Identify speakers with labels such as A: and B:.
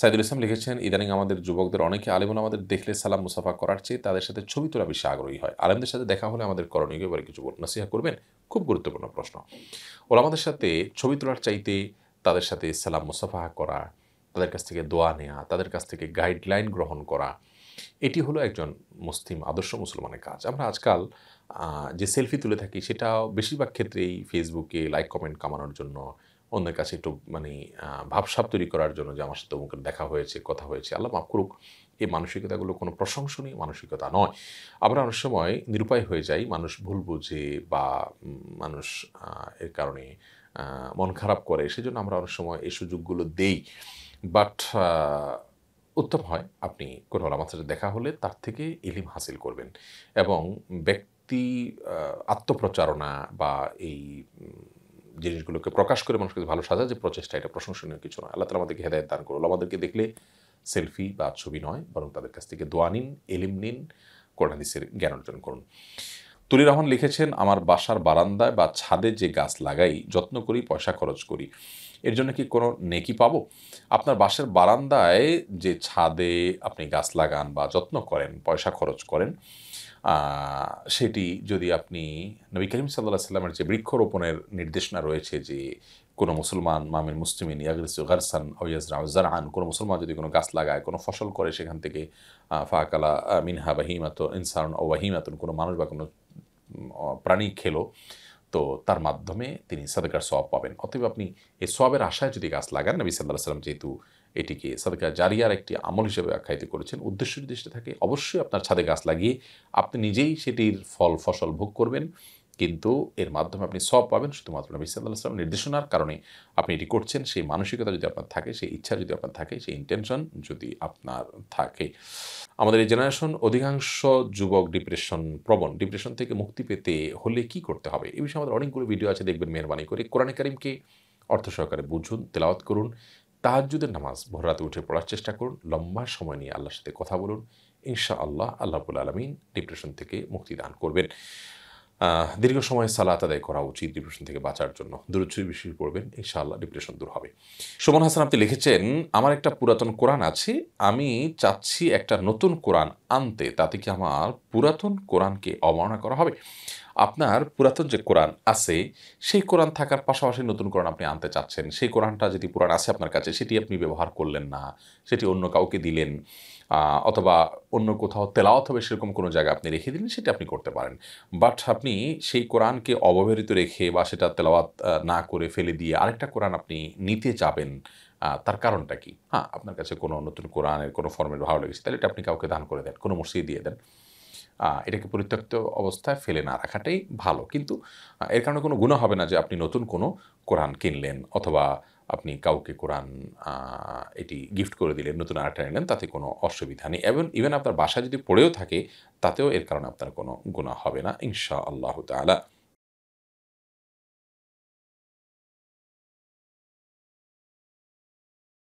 A: সাইদুল ইসলাম লিখেছেন ইদানিং আমাদের যুবকদের অনেকে আলেমুল আমাদের দেখলে সালাম মুসাফা করার চেয়ে তাদের সাথে ছবি তোলা বেশি আগ্রহী হয় আলেমদের সাথে দেখা হলে আমাদের করণীয় এবারে কিছু নসিহা করবেন খুব গুরুত্বপূর্ণ প্রশ্ন ওরা আমাদের সাথে ছবি তোলার চাইতে তাদের সাথে সালাম মুসাফা করা তাদের কাছ থেকে দোয়া নেওয়া তাদের কাছ থেকে গাইডলাইন গ্রহণ করা এটি হলো একজন মুসলিম আদর্শ মুসলমানের কাজ আমরা আজকাল যে সেলফি তুলে থাকি সেটা বেশিরভাগ ক্ষেত্রেই ফেসবুকে লাইক কমেন্ট কামানোর জন্য অন্যের কাছে একটু মানে ভাবসাব তৈরি করার জন্য যে আমার সাথে অমুক দেখা হয়েছে কথা হয়েছে আল্লাহ মাফ করুক এই মানসিকতাগুলো কোনো প্রশংসনীয় মানসিকতা নয় আমরা অনেক সময় নিরুপায় হয়ে যাই মানুষ ভুল বুঝে বা মানুষ এর কারণে মন খারাপ করে সেজন্য আমরা অনেক সময় এই সুযোগগুলো দেই বাট উত্তম হয় আপনি কোনো সাথে দেখা হলে তার থেকে ইলিম হাসিল করবেন এবং ব্যক্তি আত্মপ্রচারণা বা এই জিনিসগুলোকে প্রকাশ করে মানুষকে ভালো সাজা যে প্রচেষ্টা এটা প্রশংসনীয় কিছু নয় আল্লাহ তালা আমাদেরকে হেদায়ত দান করুন আমাদেরকে দেখলে সেলফি বা ছবি নয় বরং তাদের কাছ থেকে দোয়া নিন এলিম নিন হাদিসের জ্ঞান অর্জন করুন তুলি রহমান লিখেছেন আমার বাসার বারান্দায় বা ছাদে যে গাছ লাগাই যত্ন করি পয়সা খরচ করি এর জন্য কি কোনো নেকি পাবো আপনার বাসার বারান্দায় যে ছাদে আপনি গাছ লাগান বা যত্ন করেন পয়সা খরচ করেন সেটি যদি আপনি নবী করিম সাল্লাহ সাল্লামের যে বৃক্ষরোপণের নির্দেশনা রয়েছে যে কোনো মুসলমান মামিন মুসলিমিন ইয়াগরিসু গারসান ইয়াজরা আন কোনো মুসলমান যদি কোনো গাছ লাগায় কোনো ফসল করে সেখান থেকে ফাকালা মিনহা বাহিমাত ইনসান ও বাহিমাত কোনো মানুষ বা কোনো প্রাণী খেলো তো তার মাধ্যমে তিনি সাদকার সব পাবেন অতএব আপনি এই সবের আশায় যদি গাছ লাগান নবী সাল্লাহ সাল্লাম যেহেতু এটিকে সাদকা জারিয়ার একটি আমল হিসেবে আখ্যায়িত করেছেন উদ্দেশ্য যদি থাকে অবশ্যই আপনার ছাদে গাছ লাগিয়ে আপনি নিজেই সেটির ফল ফসল ভোগ করবেন কিন্তু এর মাধ্যমে আপনি সব পাবেন শুধুমাত্র নবী সাল্লাহ নির্দেশনার কারণে আপনি এটি করছেন সেই মানসিকতা যদি আপনার থাকে সেই ইচ্ছা যদি আপনার থাকে সেই ইন্টেনশন যদি আপনার থাকে আমাদের এই জেনারেশন অধিকাংশ যুবক ডিপ্রেশন প্রবণ ডিপ্রেশন থেকে মুক্তি পেতে হলে কি করতে হবে এই বিষয়ে আমাদের অনেকগুলো ভিডিও আছে দেখবেন মেহরবানি করে কোরআন করিমকে অর্থ সহকারে বুঝুন তেলাওয়াত করুন তাহাজুদের নামাজ ভোররাতে উঠে পড়ার চেষ্টা করুন লম্বা সময় নিয়ে আল্লাহর সাথে কথা বলুন ইনশা আল্লাহ আল্লাহবুল আলমিন ডিপ্রেশন থেকে মুক্তি দান করবেন দীর্ঘ সময় সালাত আদায় করা উচিত ডিপ্রেশন থেকে বাঁচার জন্য দূরচ্ছুরি বেশি পড়বেন ইনশাআল্লাহ ডিপ্রেশন দূর হবে সুমন হাসান আপনি লিখেছেন আমার একটা পুরাতন কোরআন আছে আমি চাচ্ছি একটা নতুন কোরআন আনতে তাতে কি আমার পুরাতন কোরআনকে অবমাননা করা হবে আপনার পুরাতন যে কোরআন আছে সেই কোরআন থাকার পাশাপাশি নতুন কোরআন আপনি আনতে চাচ্ছেন সেই কোরআনটা যদি পুরাণ আছে আপনার কাছে সেটি আপনি ব্যবহার করলেন না সেটি অন্য কাউকে দিলেন অথবা অন্য কোথাও তেলাওত হবে সেরকম কোনো জায়গা আপনি রেখে দিলেন সেটা আপনি করতে পারেন বাট আপনি সেই কোরআনকে অবহেলিত রেখে বা সেটা তেলাওয়াত না করে ফেলে দিয়ে আরেকটা কোরআন আপনি নিতে যাবেন তার কারণটা কি হ্যাঁ আপনার কাছে কোনো নতুন কোরআনের কোনো ফর্মের ভালো লেগেছে তাহলে এটা আপনি কাউকে দান করে দেন কোনো মসজিদ দিয়ে দেন এটাকে পরিত্যক্ত অবস্থায় ফেলে না রাখাটাই ভালো কিন্তু এর কারণে কোনো গুণা হবে না যে আপনি নতুন কোনো কোরআন কিনলেন অথবা আপনি কাউকে কোরআন এটি গিফট করে দিলেন নতুন আরেকটা নিলেন তাতে কোনো অসুবিধা নেই এবং ইভেন আপনার বাসা যদি পড়েও থাকে তাতেও এর কারণে আপনার কোনো গুণা হবে না ইনশা আল্লাহ তালা